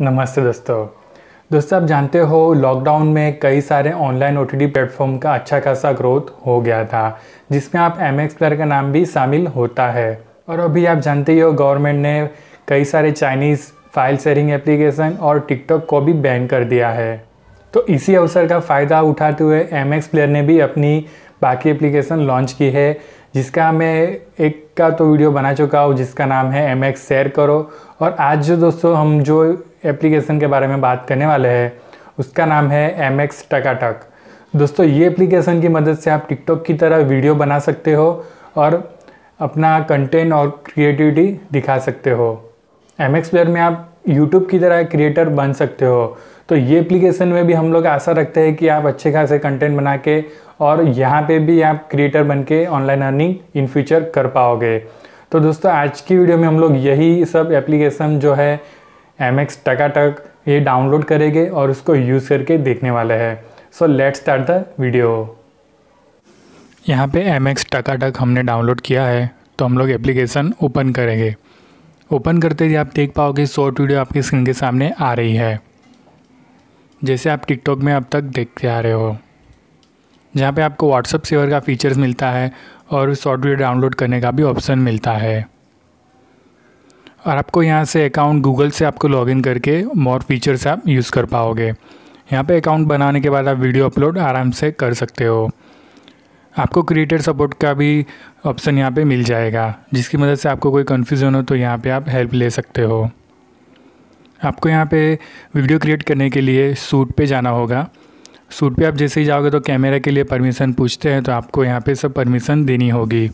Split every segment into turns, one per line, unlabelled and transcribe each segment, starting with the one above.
नमस्ते दोस्तों दोस्तों आप जानते हो लॉकडाउन में कई सारे ऑनलाइन ओ टी प्लेटफॉर्म का अच्छा खासा ग्रोथ हो गया था जिसमें आप एम एक्स प्लेयर का नाम भी शामिल होता है और अभी आप जानते ही हो गवर्नमेंट ने कई सारे चाइनीज़ फाइल शेयरिंग एप्लीकेशन और टिकटॉक को भी बैन कर दिया है तो इसी अवसर का फ़ायदा उठाते हुए एम एक्स प्लेयर ने भी अपनी बाकी एप्लीकेशन लॉन्च की है जिसका मैं एक का तो वीडियो बना चुका हूँ जिसका नाम है एम एक्स शेयर करो और आज जो दोस्तों हम जो एप्लीकेशन के बारे में बात करने वाले हैं उसका नाम है एम एक्स टकाटक दोस्तों ये एप्लीकेशन की मदद से आप टिकटॉक की तरह वीडियो बना सकते हो और अपना कंटेंट और क्रिएटिविटी दिखा सकते हो एम एक्स प्लेयर में आप यूट्यूब की तरह क्रिएटर बन सकते हो तो ये एप्लीकेशन में भी हम लोग आशा रखते हैं कि आप अच्छे खासे कंटेंट बना के और यहाँ पे भी आप क्रिएटर बन के ऑनलाइन अर्निंग इन फ्यूचर कर पाओगे तो दोस्तों आज की वीडियो में हम लोग यही सब एप्लीकेशन जो है एम एक्स टकाटक ये डाउनलोड करेंगे और उसको यूज़ करके देखने वाले हैं so let start the video यहाँ पे एम एक्स टकाटक हमने डाउनलोड किया है तो हम लोग एप्लीकेशन ओपन करेंगे ओपन करते ही आप देख पाओगे शॉर्ट वीडियो आपकी स्क्रीन के सामने आ रही है जैसे आप टिकटॉक में अब तक देखते आ रहे हो जहाँ पे आपको व्हाट्सअप सेवर का फीचर्स मिलता है और सॉफ्टवेयर डाउनलोड करने का भी ऑप्शन मिलता है और आपको यहाँ से अकाउंट गूगल से आपको लॉगिन करके मोर फीचर्स आप यूज़ कर पाओगे यहाँ पे अकाउंट बनाने के बाद आप वीडियो अपलोड आराम से कर सकते हो आपको क्रिएटर सपोर्ट का भी ऑप्शन यहाँ पे मिल जाएगा जिसकी मदद से आपको कोई कन्फ्यूज़न हो तो यहाँ पे आप हेल्प ले सकते हो आपको यहाँ पे वीडियो क्रिएट करने के लिए सूट पे जाना होगा सूट पे आप जैसे ही जाओगे तो कैमरा के लिए परमिशन पूछते हैं तो आपको यहाँ पे सब परमिशन देनी होगी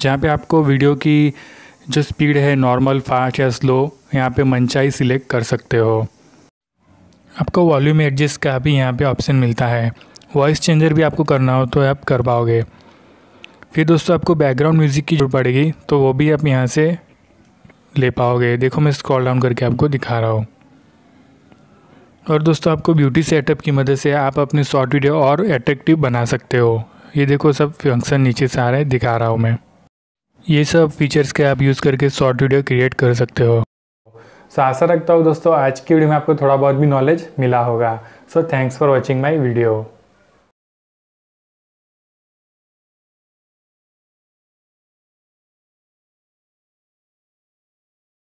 जहाँ पे आपको वीडियो की जो स्पीड है नॉर्मल फास्ट या स्लो यहाँ पे मनचाही सिलेक्ट कर सकते हो आपको वॉल्यूम एडजस्ट का भी यहाँ पे ऑप्शन मिलता है वॉइस चेंजर भी आपको करना हो तो आप कर पाओगे फिर दोस्तों आपको बैकग्राउंड म्यूज़िक की जरूरत पड़ेगी तो वो भी आप यहाँ से ले पाओगे देखो मैं स्क्रॉल डाउन करके आपको दिखा रहा हूँ और दोस्तों आपको ब्यूटी सेटअप की मदद से आप अपने शॉर्ट वीडियो और अट्रेक्टिव बना सकते हो ये देखो सब फंक्शन नीचे से आ रहे हैं दिखा रहा हूँ मैं ये सब फीचर्स के आप यूज़ करके शॉर्ट वीडियो क्रिएट कर सकते हो सो आशा रखता हूँ दोस्तों आज की वीडियो में आपको थोड़ा बहुत भी नॉलेज मिला होगा so thanks for watching my video